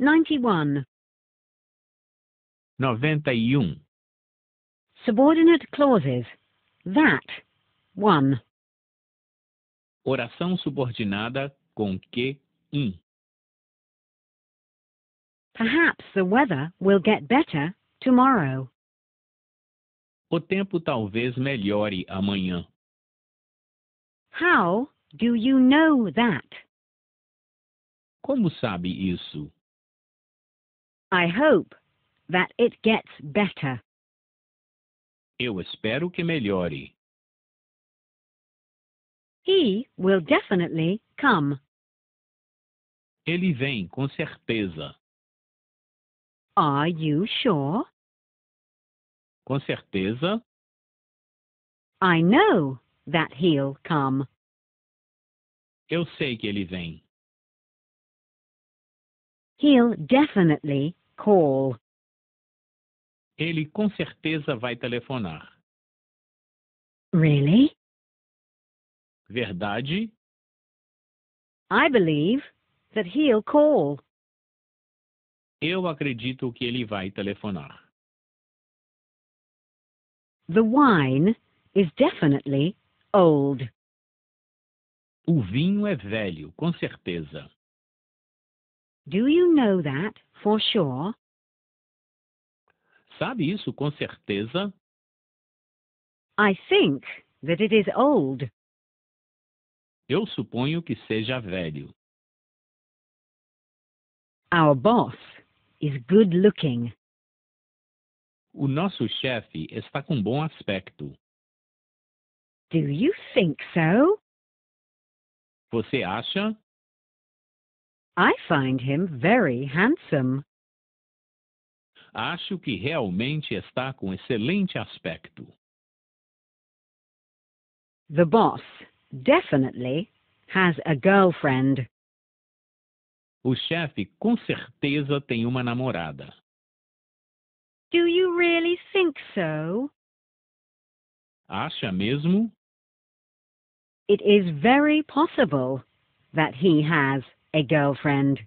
91. 91. Subordinate clauses. That. 1. Oração subordinada com que um. Perhaps the weather will get better tomorrow. O tempo talvez melhore amanhã. How do you know that? Como sabe isso? I hope that it gets better. Eu espero que melhore. He will definitely come. Ele vem, com certeza. Are you sure? Com certeza. I know that he'll come. Eu sei que ele vem. He'll definitely call. Ele com certeza vai telefonar. Really? Verdade? I believe that he'll call. Eu acredito que ele vai telefonar. The wine is definitely old. O vinho é velho, com certeza. Do you know that for sure? Sabe isso com certeza? I think that it is old. Eu suponho que seja velho. Our boss is good looking. O nosso chefe está com bom aspecto. Do you think so? Você acha? I find him very handsome. Acho que realmente está com excelente aspecto. The boss definitely has a girlfriend. O chefe com certeza tem uma namorada. Do you really think so? Acha mesmo? It is very possible that he has a girlfriend